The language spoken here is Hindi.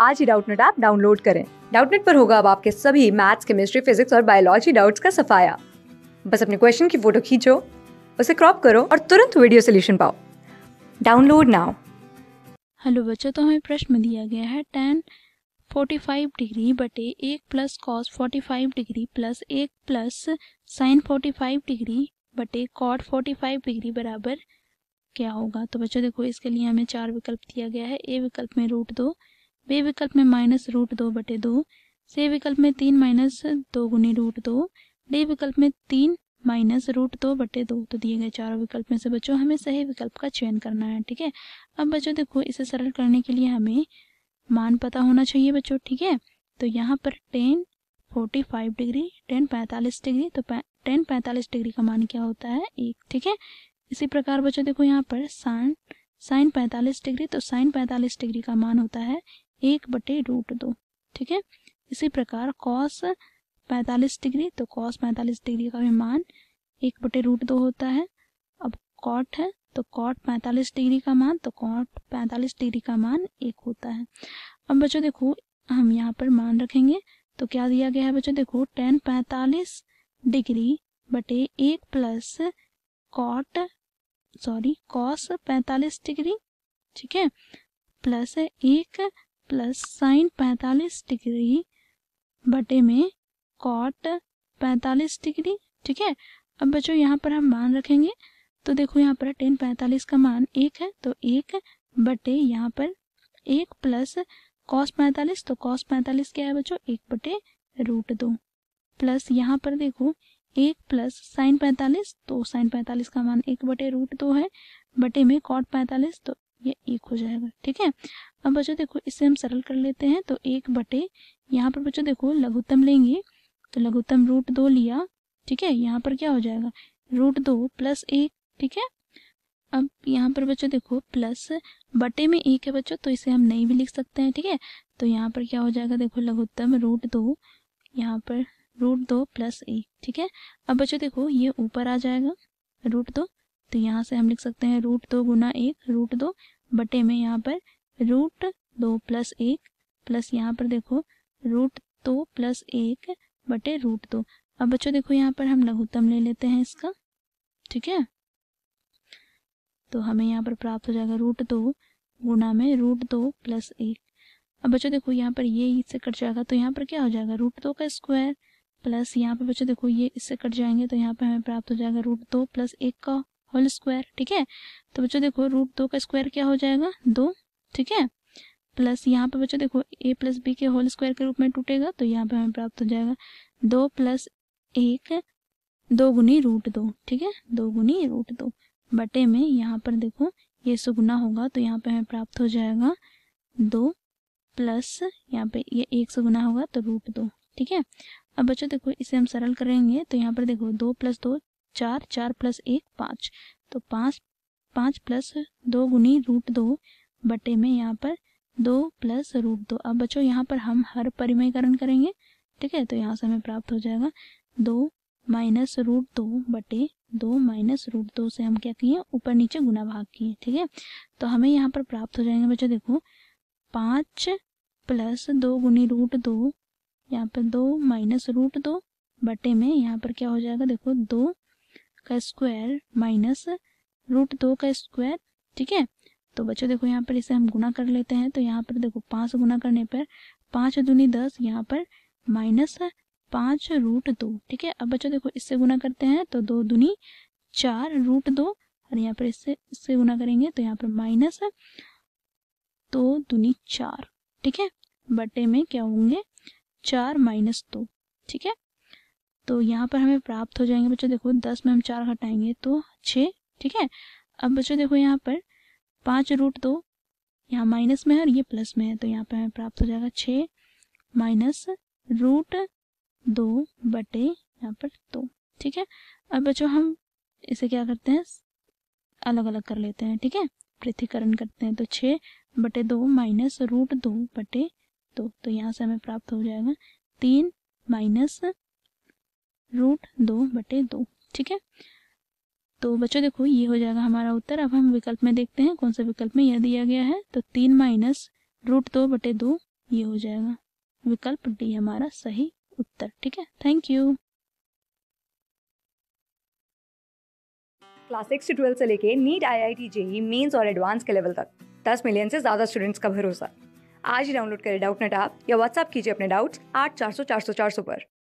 आज ही डाउटनेट ऐप डाउनलोड करें डाउटनेट पर होगा अब आपके सभी मैथ्स केमिस्ट्री फिजिक्स और बायोलॉजी डाउट्स का सफाया बस अपने क्वेश्चन की फोटो खींचो उसे क्रॉप करो और तुरंत वीडियो सोल्यूशन पाओ डाउनलोड नाउ हेलो बच्चों तो हमें प्रश्न दिया गया है टेन 45 डिग्री बटे एक प्लस कॉस 45 डिग्री प्लस एक प्लस साइन 45 डिग्री बटे कॉट 45 डिग्री बराबर क्या होगा तो बच्चों देखो इसके लिए हमें चार विकल्प दिया गया है ए विकल्प में रूट दो बे विकल्प में माइनस रूट दो बटे दो से विकल्प में तीन माइनस दो गुनी रूट दो डी विकल्प में तीन माइनस रूट दो बटे दो तो दिए गए चारों विकल्प में से बच्चों हमें सही विकल्प का चयन करना है ठीक है अब बच्चों देखो इसे सरल करने के लिए हमें मान पता होना चाहिए बच्चों ठीक है तो यहाँ पर tan forty five degree tan पैंतालीस डिग्री तो टेन पैंतालीस डिग्री का मान क्या होता है एक ठीक है इसी प्रकार बच्चों देखो यहाँ पर साइन साइन पैंतालीस डिग्री तो साइन पैंतालीस डिग्री का मान होता है एक बटे रूट दो ठीक है इसी प्रकार कॉस पैंतालीस डिग्री तो कॉस पैंतालीस डिग्री का भी मान एक बटे रूट दो होता है अब कॉट है तो कॉट पैंतालीस डिग्री का मान तो कॉट पैंतालीस डिग्री का मान एक होता है अब बच्चों देखो हम यहाँ पर मान रखेंगे तो क्या दिया गया है बच्चों देखो टेन पैंतालीस डिग्री बटे एक प्लस कॉट सॉरी कॉस पैंतालीस डिग्री ठीक है प्लस एक प्लस साइन पैंतालीस डिग्री बटे में कॉट पैंतालीस डिग्री ठीक है अब बच्चों यहाँ पर हम मान रखेंगे तो देखो यहाँ पर टेन पैंतालीस का मान एक है तो एक बटे यहाँ पर एक प्लस कॉस पैंतालीस तो कॉस पैंतालीस क्या है बच्चों एक बटे रूट दो प्लस यहाँ पर देखो एक प्लस साइन पैंतालीस तो साइन पैंतालीस का मान एक बटे रूट दो है बटे में कॉट पैंतालीस तो ये एक हो जाएगा ठीक है अब बच्चों देखो इसे हम सरल कर लेते हैं तो एक बटे यहाँ पर बच्चों देखो लघुत्तम लेंगे तो लघुत्तम रूट दो लिया ठीक है यहाँ पर क्या हो जाएगा रूट दो प्लस एक ठीक है अब यहाँ पर बच्चों देखो प्लस बटे में एक है बच्चों तो इसे हम नहीं भी लिख सकते हैं ठीक है तो यहाँ पर क्या हो जाएगा देखो लघुत्तम रूट दो यहाँ पर रूट दो प्लस एक ठीक है अब बच्चों देखो ये ऊपर आ जाएगा रूट दो तो यहाँ से हम लिख सकते हैं रूट दो गुना एक रूट दो बटे में यहाँ पर रूट दो प्लस एक प्लस यहाँ पर देखो रूट दो प्लस एक बटे रूट दो अब बच्चों देखो यहाँ पर हम लघुत्तम ले लेते हैं इसका ठीक है तो हमें यहाँ पर प्राप्त हो जाएगा रूट दो गुना में रूट दो प्लस एक अब बच्चों देखो यहाँ पर ये इससे कट जाएगा तो यहाँ पर क्या हो जाएगा रूट दो का स्क्वायर प्लस यहाँ पर बच्चों देखो ये इससे कट जाएंगे तो यहाँ पर हमें प्राप्त हो जाएगा रूट दो प्लस एक का होल स्क्वायर ठीक है तो बच्चों देखो रूट दो का स्क्वायर क्या हो जाएगा दो ठीक है प्लस यहाँ पे बच्चों देखो ए प्लस बी के होल स्क्वायर के रूप में टूटेगा तो यहाँ पे हमें प्राप्त हो जाएगा दो प्लस एक दो गुनी रूट दो ठीक है दो गुनी रूट दो बटे में यहाँ पर देखो ये सुगुना होगा तो यहाँ पे हमें प्राप्त हो जाएगा दो प्लस यहाँ पे ये एक सौ गुना होगा तो रूट दो ठीक है अब बच्चों देखो इसे हम सरल करेंगे तो यहाँ पर देखो दो प्लस दो चार चार प्लस एक पाँच तो पाँच पाँच प्लस दो गुनी रूट दो बटे में यहाँ पर दो प्लस रूट दो अब बच्चों यहाँ पर हम हर परिमयकरण करेंगे ठीक है तो यहाँ से हमें प्राप्त हो जाएगा दो माइनस रूट दो बटे दो माइनस रूट दो से हम क्या किए ऊपर नीचे गुना भाग किए ठीक है तो हमें यहाँ पर प्राप्त हो जाएंगे बच्चों देखो पाँच प्लस दो गुनी रूट दो यहाँ पर दो माइनस रूट दो बटे में यहाँ पर क्या हो जाएगा देखो दो का स्क्वायर माइनस रूट दो का स्क्वायर ठीक है तो बच्चों देखो यहाँ पर इसे हम गुना कर लेते हैं तो यहाँ पर देखो पाँच गुना करने पर पाँच दूनी दस यहाँ पर माइनस पाँच रूट दो ठीक है अब बच्चों देखो इससे गुना करते हैं तो दो दूनी चार रूट दो और यहाँ पर इससे इससे गुना करेंगे तो यहाँ पर माइनस दो दूनी चार ठीक है बटे में क्या होंगे चार माइनस दो ठीक है तो यहाँ पर हमें प्राप्त हो जाएंगे बच्चों देखो दस में हम चार घटाएंगे तो छः ठीक है अब बच्चों देखो यहाँ पर पाँच रूट दो यहाँ माइनस में है और ये प्लस में है तो यहाँ पर हमें प्राप्त हो जाएगा छः माइनस रूट दो बटे यहाँ पर दो ठीक है अब बच्चों हम इसे क्या करते हैं अलग अलग कर लेते हैं ठीक है पृथ्वीकरण करते हैं तो छः बटे दो माइनस रूट दो बटे दो तो यहाँ से हमें प्राप्त हो जाएगा तीन माइनस रूट दो बटे दो ठीक है तो बच्चों देखो ये हो जाएगा हमारा उत्तर अब हम विकल्प में देखते हैं कौन सा विकल्प में यह दिया गया है तो तीन माइनस रूट दो बटे दो ये हो जाएगा विकल्प डी हमारा सही उत्तर ठीक है थैंक यू क्लास सिक्स से ट्वेल्थ से लेके NEET I I T JEE mains और एडवांस के लेवल तक दस मिलियन से ज्यादा स्टूडेंट्स का भरोसा आज ही डाउनलोड करें डाउट नेट आप या व्हाट्सअप कीजिए अपने डाउट्स आठ चार सौ चार सौ चार सौ पर